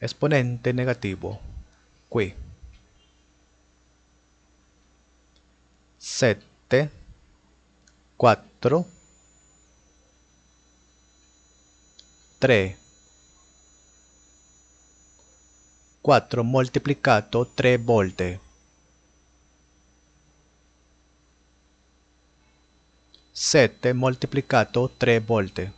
esponente negativo qui 7 4 3 4 moltiplicato 3 volte 7 moltiplicato 3 volte